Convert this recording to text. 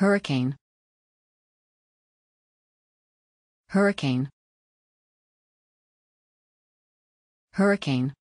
Hurricane. Hurricane. Hurricane.